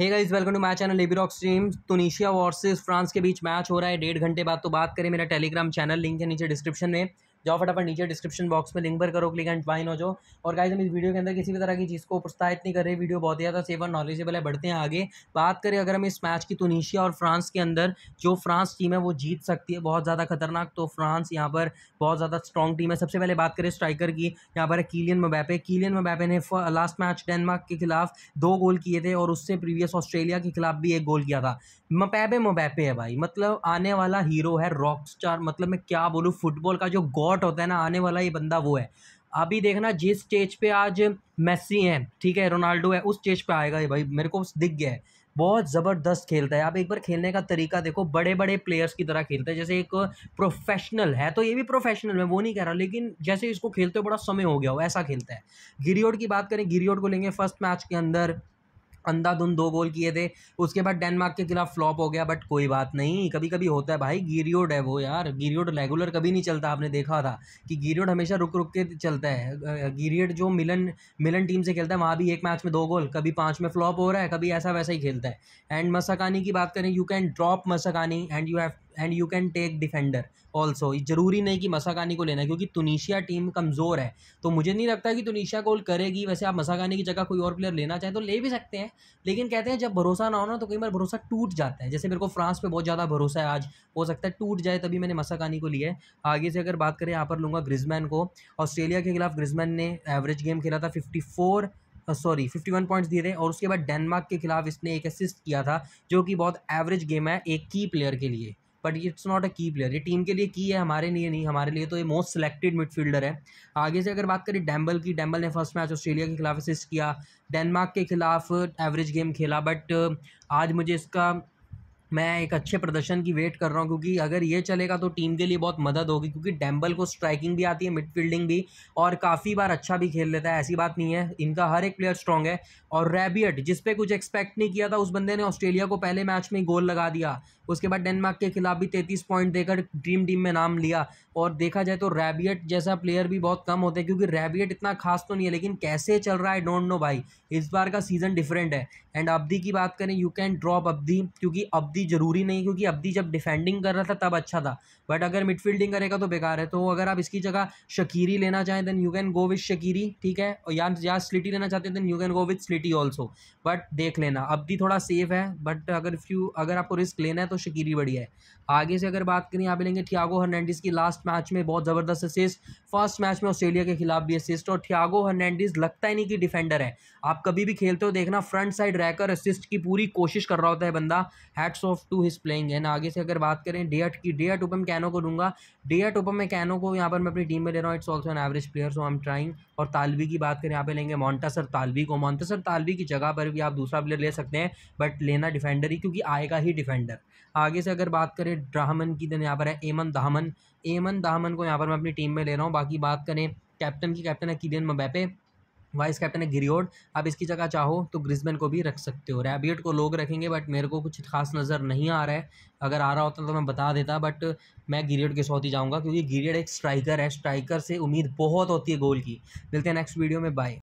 hey guys welcome to my channel लेबी rock stream Tunisia versus France के बीच match हो रहा है डेढ़ घंटे बाद तो बात करें मेरा टेलीग्राम चैनल लिंक है नीचे डिस्क्रिप्शन में जाओ फटाफट नीचे डिस्क्रिप्शन बॉक्स में लिंक पर करो क्लिक एंड ज्वाइन हो जाओ और गाइज हम इस वीडियो के अंदर किसी भी तरह की चीज़ को प्रोत्साहित नहीं कर रहे वीडियो बहुत ज़्यादा सेफ और नॉलेजेबल है बढ़ते हैं आगे बात करें अगर हम इस मैच की तुनिशिया और फ्रांस के अंदर जो फ्रांस टीम है वो जीत सकती है बहुत ज़्यादा खतरनाक तो फ्रांस यहाँ पर बहुत ज़्यादा स्ट्रॉन्ग टीम है सबसे पहले बात करें स्ट्राइकर की यहाँ पर कीलियन मबैपे कीलियन मबैपे ने लास्ट मैच डेनमार्क के खिलाफ दो गोल किए थे और उससे प्रीवियस ऑस्ट्रेलिया के खिलाफ भी एक गोल किया था मपैबे मबैपे है भाई मतलब आने वाला हीरो है रॉक स्टार मतलब मैं क्या बोलूँ फुटबॉल का जो गॉड स्लॉट होता है ना आने वाला ये बंदा वो है अभी देखना जिस स्टेज पे आज मेसी है ठीक है रोनाल्डो है उस स्टेज पे आएगा ये भाई मेरे को दिख गया है बहुत ज़बरदस्त खेलता है आप एक बार खेलने का तरीका देखो बड़े बड़े प्लेयर्स की तरह खेलता है जैसे एक प्रोफेशनल है तो ये भी प्रोफेशनल मैं वो नहीं कह रहा लेकिन जैसे इसको खेलते हो बड़ा समय हो गया हो ऐसा खेलता है गिरियोड की बात करें गिरियोड को लेंगे फर्स्ट मैच के अंदर अंधाधुंध दो गोल किए थे उसके बाद डेनमार्क के खिलाफ फ्लॉप हो गया बट कोई बात नहीं कभी कभी होता है भाई गिरियोड है वो यार गिरियोड रेगुलर कभी नहीं चलता आपने देखा था कि गिरियोड हमेशा रुक रुक के चलता है गिरियड जो मिलन मिलन टीम से खेलता है वहाँ भी एक मैच में दो गोल कभी पाँच में फ्लॉप हो रहा है कभी ऐसा वैसा ही खेलता है एंड मसाकानी की बात करें you can drop Msakni and you have and you can take defender also ज़रूरी नहीं कि मसाकानी को लेना क्योंकि तुनिशिया टीम कमज़ोर है तो मुझे नहीं लगता कि तुनिशिया गोल करेगी वैसे आप मसाकानी की जगह कोई और प्लेयर लेना चाहें तो ले भी सकते हैं लेकिन कहते हैं जब भरोसा ना होना तो कई बार भरोसा टूट जाता है जैसे मेरे को फ्रांस पर बहुत ज़्यादा भरोसा है आज हो सकता है टूट जाए तभी मैंने मसाकानी को लिया है आगे से अगर बात करें यहाँ पर लूँगा ग्रिजमैन को ऑस्ट्रेलिया के खिलाफ ग्रिजमैन ने एवरेज गेम खेला था fifty four sorry fifty one points दिए थे और उसके बाद डेनमार्क के खिलाफ इसने एक असिस्ट किया था जो कि बहुत एवरेज गेम है एक की प्लेयर के लिए बट इट्स नॉट अ की प्लेयर ये टीम के लिए की है हमारे लिए नहीं हमारे लिए तो ये मोस्ट सेलेक्टेड मिडफील्डर है आगे से अगर बात करें डैम्बल की डैम्बल ने फर्स्ट मैच ऑस्ट्रेलिया के खिलाफ असिस्ट किया डेनमार्क के खिलाफ एवरेज गेम खेला बट आज मुझे इसका मैं एक अच्छे प्रदर्शन की वेट कर रहा हूँ क्योंकि अगर ये चलेगा तो टीम के लिए बहुत मदद होगी क्योंकि डैम्बल को स्ट्राइकिंग भी आती है मिडफील्डिंग भी और काफ़ी बार अच्छा भी खेल लेता है ऐसी बात नहीं है इनका हर एक प्लेयर स्ट्रॉन्ग है और रेबियट जिसपे कुछ एक्सपेक्ट नहीं किया था उस बंदे ने ऑस्ट्रेलिया को पहले मैच में गोल लगा दिया उसके बाद डेनमार्क के खिलाफ भी तैंतीस पॉइंट देकर ड्रीम टीम में नाम लिया और देखा जाए तो रेबियट जैसा प्लेयर भी बहुत कम होते हैं क्योंकि रैबियट इतना खास तो नहीं है लेकिन कैसे चल रहा है डोंट नो भाई इस बार का सीज़न डिफरेंट है एंड अवधि की बात करें यू कैन ड्रॉप अवधि क्योंकि अब्दी अब्दी ज़रूरी नहीं क्योंकि अब जब डिफेंडिंग कर रहा था तब अच्छा था बट अगर मिडफील्डिंग करेगा तो बेकार है तो अगर आप इसकी जगह शकीरी लेना चाहें then you can go with Shaqiri ठीक है और या या स्लिटी लेना चाहते हैं then you can go with Sliti also but देख लेना अब थोड़ा सेफ है बट अगर इफ़ यू अगर आपको रिस्क लेना है तो शकीरी बढ़िया है आगे से अगर बात करें आप लेंगे थियागो हर्नैंडिस की लास्ट मैच में बहुत ज़बरदस्त असिस्ट फर्स्ट मैच में ऑस्ट्रेलिया के खिलाफ भी असिस्ट और थियागो हर्नैंडिस लगता ही नहीं कि डिफेंडर है आप कभी भी खेलते हो देखना फ्रंट साइड रहकर असिस्ट की पूरी कोशिश कर रहा होता है बंदा hats off off to his playing है ना आगे से अगर बात करें डेट की डेट ओपम कैनो को दूंगा डेट ओपम में कैनो को यहाँ पर मैं अपनी टीम में ले रहा हूँ it's also an average player so I am trying और तालवी की बात करें यहाँ पे लेंगे मोन्टासर तालवी को मोन्टासर तालवी की जगह पर भी आप दूसरा प्लेयर ले सकते हैं बट लेना डिफेंडर ही क्योंकि आएगा ही डिफेंडर आगे से अगर बात करें ड्राहमन की देन यहाँ पर है एमन दाहमन एमन दाहमन को यहाँ पर मैं अपनी टीम में ले रहा हूँ बाकी बात करें कैप्टन की कैप्टन है किलियन मबैपे वाइस कैप्टन है गिरियोड आप इसकी जगह चाहो तो ग्रिजमैन को भी रख सकते हो रैबियट को लोग रखेंगे बट मेरे को कुछ खास नज़र नहीं आ रहा है अगर आ रहा होता तो मैं बता देता बट मैं गिरियड के साथ ही जाऊँगा क्योंकि गिरियड एक स्ट्राइकर है स्ट्राइकर से उम्मीद बहुत होती है गोल की मिलते हैं नेक्स्ट वीडियो में बाय